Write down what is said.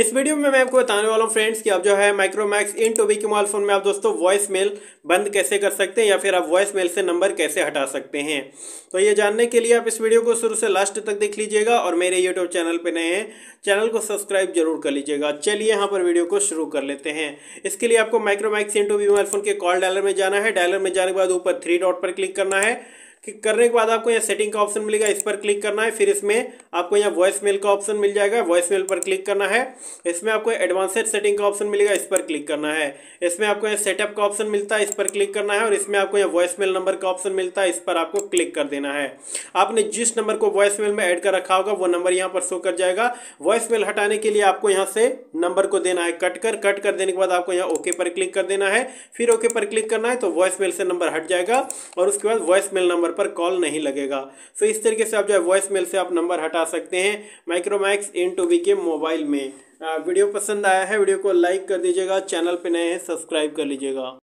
इस वीडियो में मैं आपको बताने वाला हूँ फ्रेंड्स कि आप जो है माइक्रोमैक्स इन टोबी के मोबाइल फ़ोन में आप दोस्तों वॉइस मेल बंद कैसे कर सकते हैं या फिर आप वॉइस मेल से नंबर कैसे हटा सकते हैं तो ये जानने के लिए आप इस वीडियो को शुरू से लास्ट तक देख लीजिएगा और मेरे यूट्यूब चैनल पर नए हैं चैनल को सब्सक्राइब जरूर कर लीजिएगा चलिए यहाँ पर वीडियो को शुरू कर लेते हैं इसके लिए आपको Micromax in two B mobile phone के कॉल डायलर में जाना है डायलर में जाने के बाद ऊपर थ्री डॉट पर क्लिक करना है करने के बाद आपको यहाँ सेटिंग का ऑप्शन मिलेगा इस पर क्लिक करना है फिर इसमें आपको यहाँ वॉइस मेल का ऑप्शन मिल जाएगा वॉइस मेल पर क्लिक करना है इसमें आपको एडवांसेड सेटिंग का ऑप्शन मिलेगा इस पर क्लिक करना है इसमें आपको यहाँ सेटअप का ऑप्शन मिलता है इस पर क्लिक करना है और इसमें आपको यहाँ वॉइस मेल नंबर का ऑप्शन मिलता है इस पर आपको क्लिक कर देना है आपने जिस नंबर को वॉइस मेल में एड कर रखा होगा वो नंबर यहाँ पर शो कर जाएगा वॉइस मेल हटाने के लिए आपको यहाँ से नंबर को देना है कट कर कट कर देने के बाद आपको यहाँ ओके पर क्लिक कर देना है फिर ओके पर क्लिक करना है तो वॉइस मेल से नंबर हट जाएगा और उसके बाद वॉइस मेल नंबर नंबर पर कॉल नहीं लगेगा सो इस तरीके से आप जो है वॉइस मेल से आप नंबर हटा सकते हैं माइक्रोमैक्स इन टू के मोबाइल में वीडियो पसंद आया है वीडियो को लाइक कर दीजिएगा चैनल पर नए हैं सब्सक्राइब कर लीजिएगा